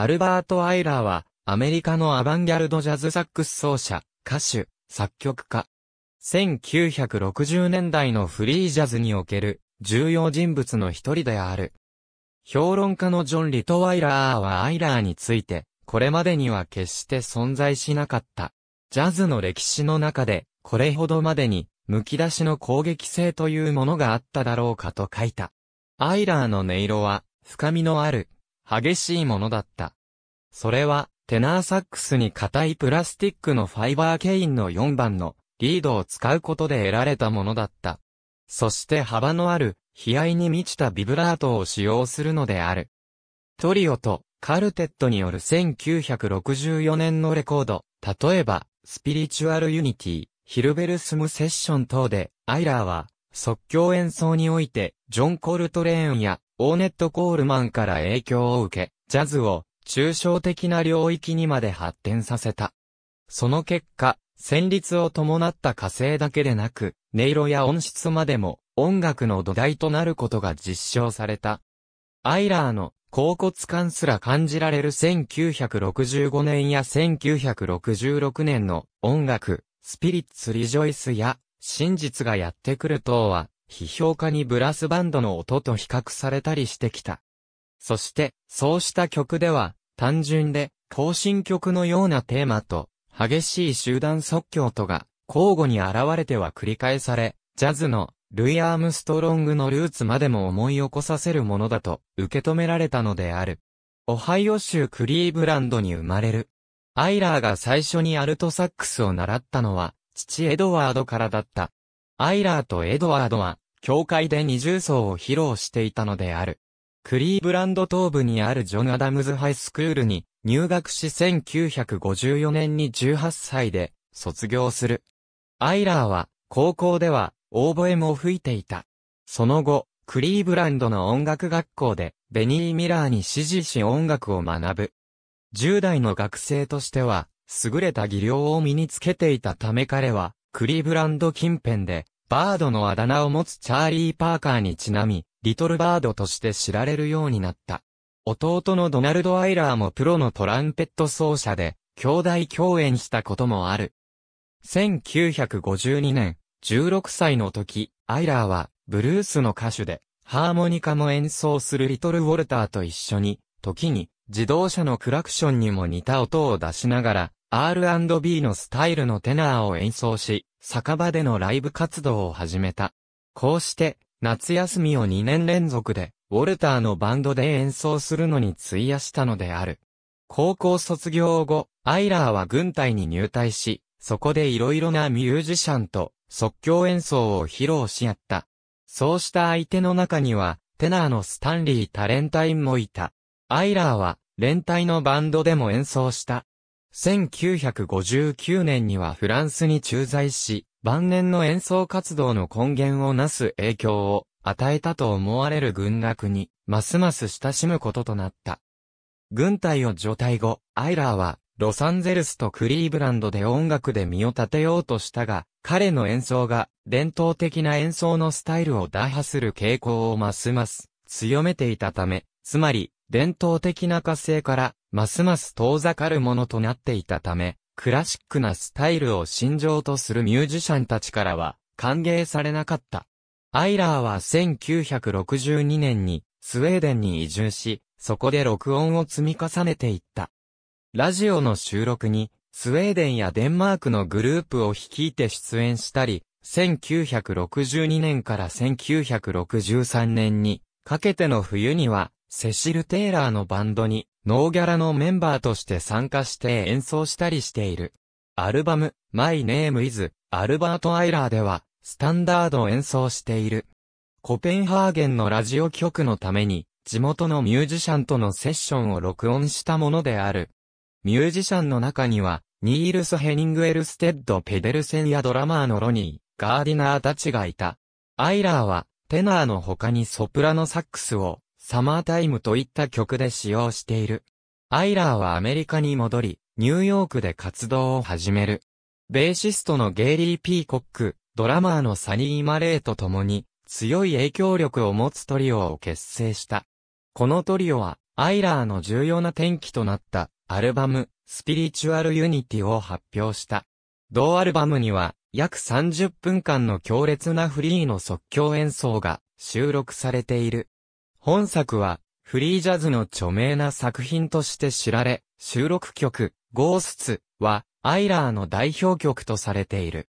アルバート・アイラーは、アメリカのアバンギャルドジャズサックス奏者、歌手、作曲家。1960年代のフリージャズにおける重要人物の一人である。評論家のジョン・リトワイラーはアイラーについて、これまでには決して存在しなかった。ジャズの歴史の中で、これほどまでに、剥き出しの攻撃性というものがあっただろうかと書いた。アイラーの音色は、深みのある、激しいものだった。それは、テナーサックスに硬いプラスティックのファイバーケインの4番のリードを使うことで得られたものだった。そして幅のある、悲哀に満ちたビブラートを使用するのである。トリオとカルテットによる1964年のレコード、例えば、スピリチュアルユニティ、ヒルベルスムセッション等で、アイラーは、即興演奏において、ジョン・コルトレーンや、オーネット・コールマンから影響を受け、ジャズを抽象的な領域にまで発展させた。その結果、旋律を伴った火星だけでなく、音色や音質までも音楽の土台となることが実証された。アイラーの甲骨感すら感じられる1965年や1966年の音楽、スピリッツ・リジョイスや真実がやってくる等は批評家にブラスバンドの音と比較されたりしてきた。そして、そうした曲では、単純で、更新曲のようなテーマと、激しい集団即興とが、交互に現れては繰り返され、ジャズの、ルイ・アームストロングのルーツまでも思い起こさせるものだと、受け止められたのである。オハイオ州クリーブランドに生まれる。アイラーが最初にアルトサックスを習ったのは、父エドワードからだった。アイラーとエドワードは、教会で二重奏を披露していたのである。クリーブランド東部にあるジョン・アダムズハイスクールに入学し1954年に18歳で卒業する。アイラーは高校ではオーボエも吹いていた。その後、クリーブランドの音楽学校でベニー・ミラーに指示し音楽を学ぶ。10代の学生としては優れた技量を身につけていたため彼はクリーブランド近辺で、バードのあだ名を持つチャーリー・パーカーにちなみ、リトルバードとして知られるようになった。弟のドナルド・アイラーもプロのトランペット奏者で、兄弟共演したこともある。1952年、16歳の時、アイラーは、ブルースの歌手で、ハーモニカも演奏するリトル・ウォルターと一緒に、時に、自動車のクラクションにも似た音を出しながら、R&B のスタイルのテナーを演奏し、酒場でのライブ活動を始めた。こうして、夏休みを2年連続で、ウォルターのバンドで演奏するのに費やしたのである。高校卒業後、アイラーは軍隊に入隊し、そこで色々なミュージシャンと即興演奏を披露し合った。そうした相手の中には、テナーのスタンリー・タレンタインもいた。アイラーは、連帯のバンドでも演奏した。1959年にはフランスに駐在し、晩年の演奏活動の根源をなす影響を与えたと思われる軍楽に、ますます親しむこととなった。軍隊を除隊後、アイラーは、ロサンゼルスとクリーブランドで音楽で身を立てようとしたが、彼の演奏が伝統的な演奏のスタイルを打破する傾向をますます強めていたため、つまり伝統的な火星からますます遠ざかるものとなっていたため、クラシックなスタイルを信条とするミュージシャンたちからは歓迎されなかった。アイラーは1962年にスウェーデンに移住し、そこで録音を積み重ねていった。ラジオの収録にスウェーデンやデンマークのグループを率いて出演したり、1962年から1963年にかけての冬にはセシル・テイラーのバンドに、ノーギャラのメンバーとして参加して演奏したりしている。アルバム、マイ・ネーム・イズ・アルバート・アイラーでは、スタンダードを演奏している。コペンハーゲンのラジオ局のために、地元のミュージシャンとのセッションを録音したものである。ミュージシャンの中には、ニールス・ヘニング・エルステッド・ペデルセンやドラマーのロニー、ガーディナーたちがいた。アイラーは、テナーの他にソプラノサックスを、サマータイムといった曲で使用している。アイラーはアメリカに戻り、ニューヨークで活動を始める。ベーシストのゲイリー・ピーコック、ドラマーのサニー・マレーと共に、強い影響力を持つトリオを結成した。このトリオは、アイラーの重要な転機となった、アルバム、スピリチュアル・ユニティを発表した。同アルバムには、約30分間の強烈なフリーの即興演奏が収録されている。本作は、フリージャズの著名な作品として知られ、収録曲、ゴースツは、アイラーの代表曲とされている。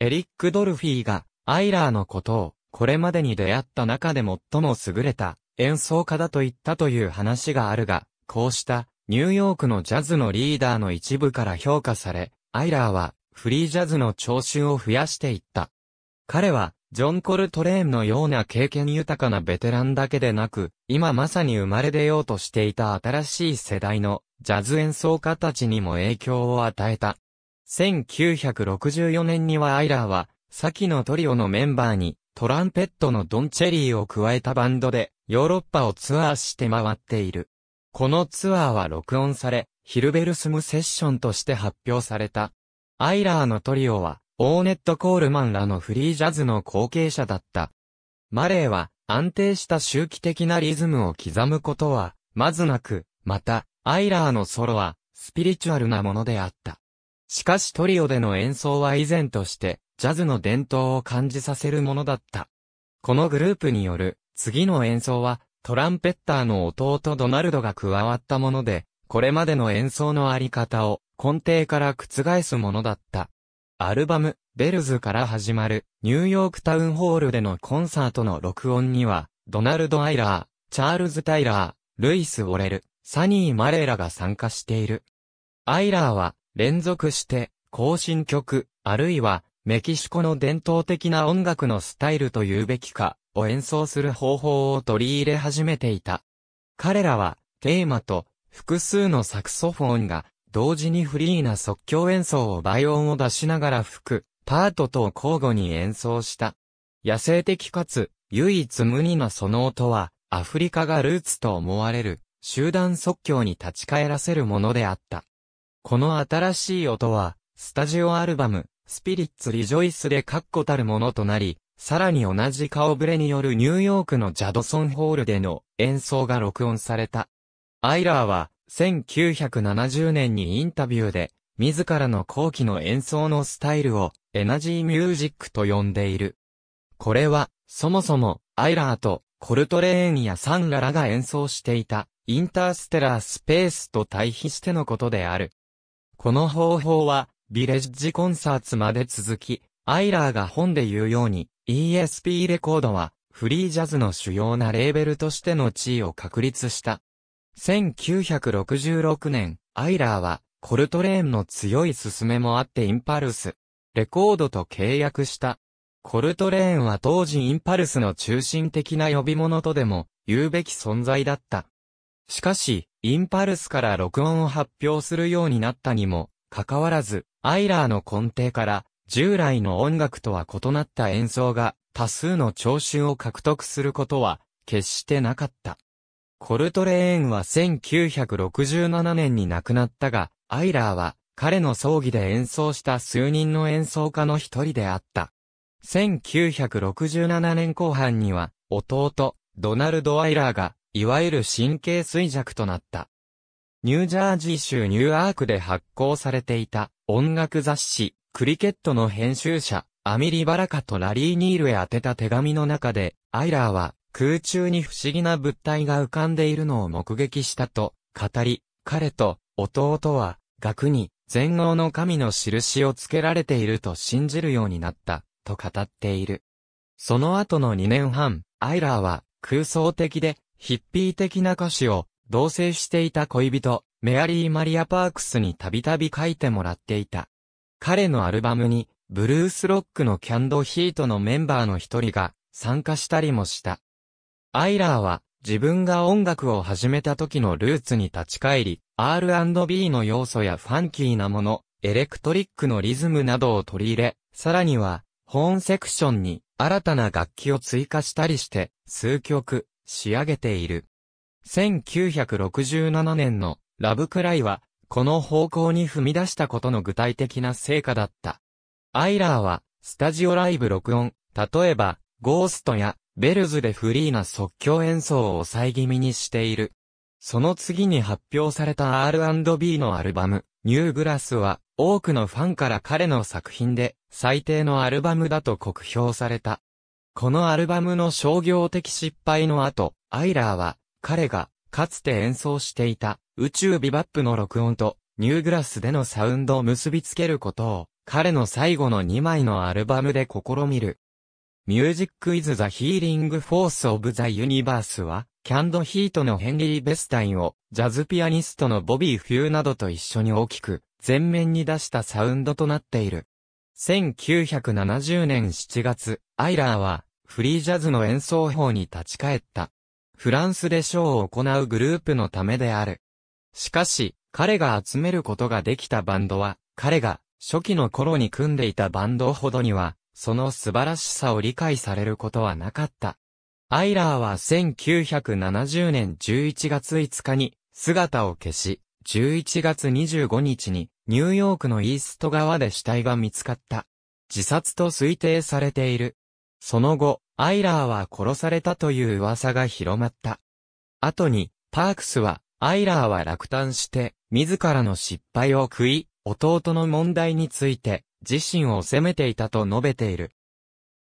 エリック・ドルフィーが、アイラーのことを、これまでに出会った中で最も優れた演奏家だと言ったという話があるが、こうしたニューヨークのジャズのリーダーの一部から評価され、アイラーはフリージャズの聴衆を増やしていった。彼はジョン・コルトレーンのような経験豊かなベテランだけでなく、今まさに生まれ出ようとしていた新しい世代のジャズ演奏家たちにも影響を与えた。1964年にはアイラーは、先のトリオのメンバーに、トランペットのドンチェリーを加えたバンドで、ヨーロッパをツアーして回っている。このツアーは録音され、ヒルベルスムセッションとして発表された。アイラーのトリオは、オーネット・コールマンらのフリージャズの後継者だった。マレーは安定した周期的なリズムを刻むことは、まずなく、また、アイラーのソロは、スピリチュアルなものであった。しかしトリオでの演奏は以前として、ジャズの伝統を感じさせるものだった。このグループによる、次の演奏は、トランペッターの弟ドナルドが加わったもので、これまでの演奏のあり方を根底から覆すものだった。アルバム、ベルズから始まる、ニューヨークタウンホールでのコンサートの録音には、ドナルド・アイラー、チャールズ・タイラー、ルイス・オレル、サニー・マレーラが参加している。アイラーは、連続して、更新曲、あるいは、メキシコの伝統的な音楽のスタイルと言うべきか、を演奏する方法を取り入れ始めていた。彼らは、テーマと、複数のサクソフォンが、同時にフリーな即興演奏を倍音を出しながら吹く、パートと交互に演奏した。野生的かつ、唯一無二なその音は、アフリカがルーツと思われる、集団即興に立ち返らせるものであった。この新しい音は、スタジオアルバム、スピリッツ・リジョイスで確固たるものとなり、さらに同じ顔ぶれによるニューヨークのジャドソンホールでの演奏が録音された。アイラーは、1970年にインタビューで、自らの後期の演奏のスタイルをエナジーミュージックと呼んでいる。これは、そもそも、アイラーとコルトレーンやサンララが演奏していた、インターステラースペースと対比してのことである。この方法は、ビレッジコンサーツまで続き、アイラーが本で言うように、ESP レコードは、フリージャズの主要なレーベルとしての地位を確立した。1966年、アイラーは、コルトレーンの強い勧めもあってインパルス、レコードと契約した。コルトレーンは当時インパルスの中心的な呼び物とでも、言うべき存在だった。しかし、インパルスから録音を発表するようになったにも、かかわらず、アイラーの根底から、従来の音楽とは異なった演奏が、多数の聴衆を獲得することは、決してなかった。コルトレーンは1967年に亡くなったが、アイラーは彼の葬儀で演奏した数人の演奏家の一人であった。1967年後半には、弟、ドナルド・アイラーが、いわゆる神経衰弱となった。ニュージャージー州ニューアークで発行されていた音楽雑誌、クリケットの編集者、アミリ・バラカとラリー・ニールへ宛てた手紙の中で、アイラーは、空中に不思議な物体が浮かんでいるのを目撃したと語り、彼と弟は額に全能の神の印をつけられていると信じるようになったと語っている。その後の2年半、アイラーは空想的でヒッピー的な歌詞を同棲していた恋人、メアリー・マリア・パークスにたびたび書いてもらっていた。彼のアルバムに、ブルースロックのキャンドヒートのメンバーの一人が参加したりもした。アイラーは自分が音楽を始めた時のルーツに立ち返り、R&B の要素やファンキーなもの、エレクトリックのリズムなどを取り入れ、さらには、ホーンセクションに新たな楽器を追加したりして、数曲、仕上げている。1967年のラブクライは、この方向に踏み出したことの具体的な成果だった。アイラーは、スタジオライブ録音、例えば、ゴーストやベルズでフリーな即興演奏を抑え気味にしている。その次に発表された R&B のアルバム、ニューグラスは、多くのファンから彼の作品で、最低のアルバムだと酷評された。このアルバムの商業的失敗の後、アイラーは、彼が、かつて演奏していた、宇宙ビバップの録音と、ニューグラスでのサウンドを結びつけることを、彼の最後の2枚のアルバムで試みる。Music is the Healing Force of the Universe は、キャンドヒートのヘンリー・ベスタインを、ジャズピアニストのボビー・フューなどと一緒に大きく、前面に出したサウンドとなっている。1970年7月、アイラーは、フリージャズの演奏法に立ち返った。フランスでショーを行うグループのためである。しかし、彼が集めることができたバンドは、彼が初期の頃に組んでいたバンドほどにはその素晴らしさを理解されることはなかった。アイラーは1970年11月5日に姿を消し、11月25日にニューヨークのイースト側で死体が見つかった。自殺と推定されている。その後、アイラーは殺されたという噂が広まった。後に、パークスは、アイラーは落胆して、自らの失敗を食い、弟の問題について、自身を責めていたと述べている。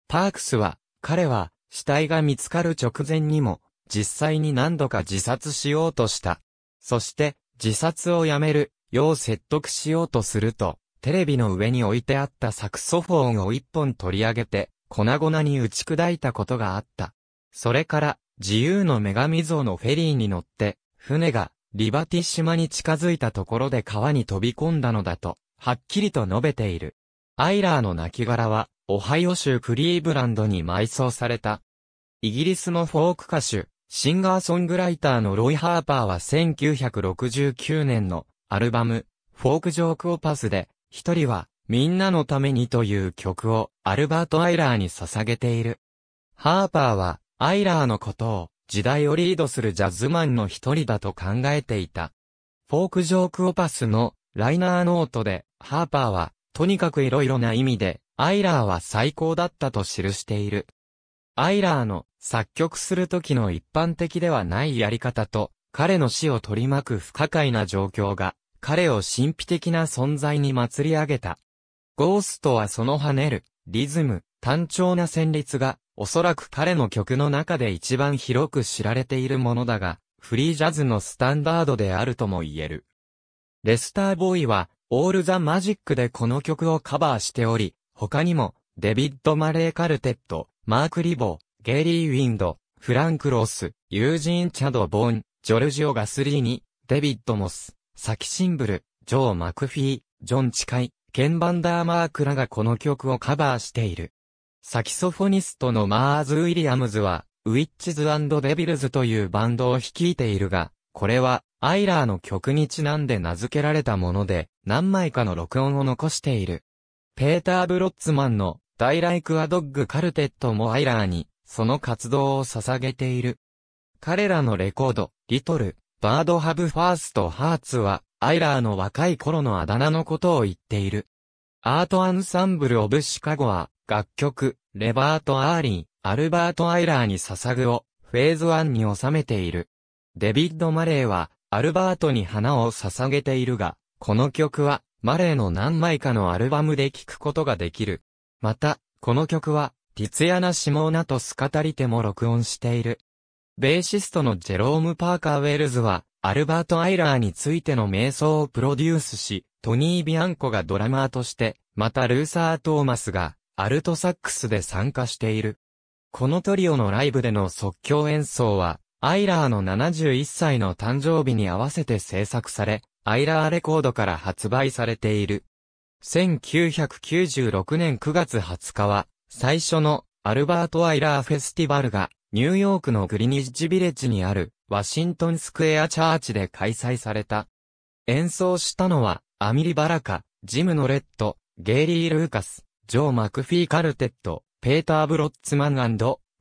パークスは、彼は、死体が見つかる直前にも、実際に何度か自殺しようとした。そして、自殺をやめる、よう説得しようとすると、テレビの上に置いてあったサクソフォンを一本取り上げて、粉々に打ち砕いたことがあった。それから、自由の女神像のフェリーに乗って、船が、リバティ島に近づいたところで川に飛び込んだのだと。はっきりと述べている。アイラーの亡骸は、オハイオ州クリーブランドに埋葬された。イギリスのフォーク歌手、シンガーソングライターのロイ・ハーパーは1969年のアルバム、フォークジョークオパスで、一人は、みんなのためにという曲をアルバート・アイラーに捧げている。ハーパーは、アイラーのことを、時代をリードするジャズマンの一人だと考えていた。フォークジョークオパスのライナーノートで、ハーパーは、とにかくいろいろな意味で、アイラーは最高だったと記している。アイラーの作曲する時の一般的ではないやり方と、彼の死を取り巻く不可解な状況が、彼を神秘的な存在に祭り上げた。ゴーストはその跳ねる、リズム、単調な旋律が、おそらく彼の曲の中で一番広く知られているものだが、フリージャズのスタンダードであるとも言える。レスター・ボーイは、オール・ザ・マジックでこの曲をカバーしており、他にも、デビッド・マレー・カルテット、マーク・リボー、ゲイリー・ウィンド、フランク・ロス、ユージーン・チャド・ボーン、ジョルジオ・ガスリーニ、デビッド・モス、サキ・シンブル、ジョー・マクフィー、ジョン・チカイ、ケン・バンダー・マークらがこの曲をカバーしている。サキソフォニストのマーズ・ウィリアムズは、ウィッチズデビルズというバンドを率いているが、これはアイラーの曲にちなんで名付けられたもので、何枚かの録音を残している。ペーター・ブロッツマンの、ダイライク・ア・ドッグ・カルテットもアイラーに、その活動を捧げている。彼らのレコード、リトル、バード・ハブ・ファースト・ハーツは、アイラーの若い頃のあだ名のことを言っている。アート・アンサンブル・オブ・シカゴは、楽曲、レバート・アーリン、アルバート・アイラーに捧ぐを、フェーズ1に収めている。デビッド・マレーは、アルバートに花を捧げているが、この曲は、マレーの何枚かのアルバムで聴くことができる。また、この曲は、ティツヤナ・シモーナとスカタリテも録音している。ベーシストのジェローム・パーカー・ウェルズは、アルバート・アイラーについての瞑想をプロデュースし、トニー・ビアンコがドラマーとして、またルーサー・トーマスが、アルトサックスで参加している。このトリオのライブでの即興演奏は、アイラーの71歳の誕生日に合わせて制作され、アイラーレコードから発売されている。1996年9月20日は、最初のアルバート・アイラーフェスティバルが、ニューヨークのグリニッジビレッジにある、ワシントンスクエアチャーチで開催された。演奏したのは、アミリ・バラカ、ジム・ノレット、ゲイリー・ルーカス、ジョー・マクフィー・カルテット、ペーター・ブロッツマン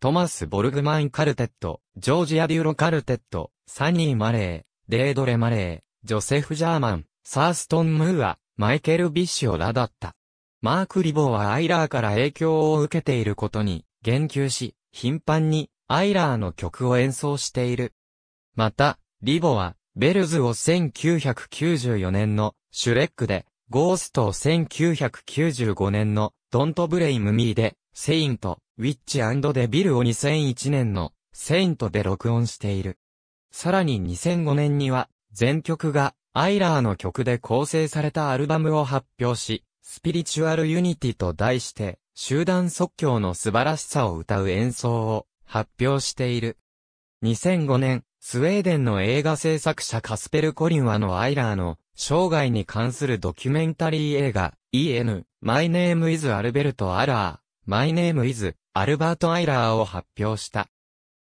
トマス・ボルグマイン・カルテット、ジョージ・アデューロ・カルテット、サニー・マレー、デードレ・マレー、ジョセフ・ジャーマン、サーストン・ムーア、マイケル・ビッシオらだった。マーク・リボーはアイラーから影響を受けていることに言及し、頻繁にアイラーの曲を演奏している。また、リボは、ベルズを1994年のシュレックでゴースト1995年のドントブレイムミーで、セイント、ウィッチデビルを2001年のセイントで録音している。さらに2005年には、全曲がアイラーの曲で構成されたアルバムを発表し、スピリチュアルユニティと題して、集団即興の素晴らしさを歌う演奏を発表している。2005年、スウェーデンの映画制作者カスペル・コリンはのアイラーの生涯に関するドキュメンタリー映画、EN、My Name is a l b e r t ー Aller、My Name is Albert Aller を発表した。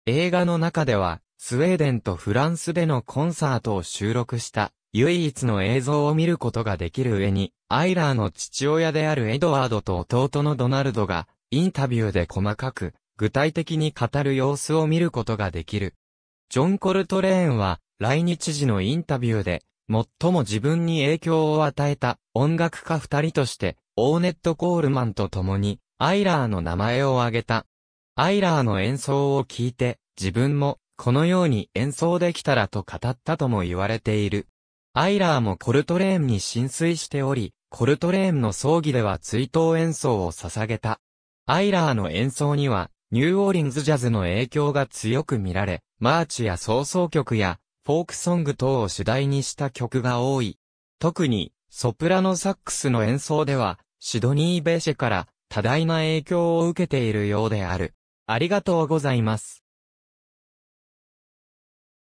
映画の中では、スウェーデンとフランスでのコンサートを収録した、唯一の映像を見ることができる上に、アイラーの父親であるエドワードと弟のドナルドが、インタビューで細かく、具体的に語る様子を見ることができる。ジョン・コルトレーンは、来日時のインタビューで、最も自分に影響を与えた音楽家二人として、オーネット・コールマンと共に、アイラーの名前を挙げた。アイラーの演奏を聞いて、自分も、このように演奏できたらと語ったとも言われている。アイラーもコルトレーンに浸水しており、コルトレーンの葬儀では追悼演奏を捧げた。アイラーの演奏には、ニューオーリンズジャズの影響が強く見られ、マーチや早々曲や、フォークソング等を主題にした曲が多い。特に、ソプラノサックスの演奏では、シドニー・ベーシェから多大な影響を受けているようである。ありがとうございます。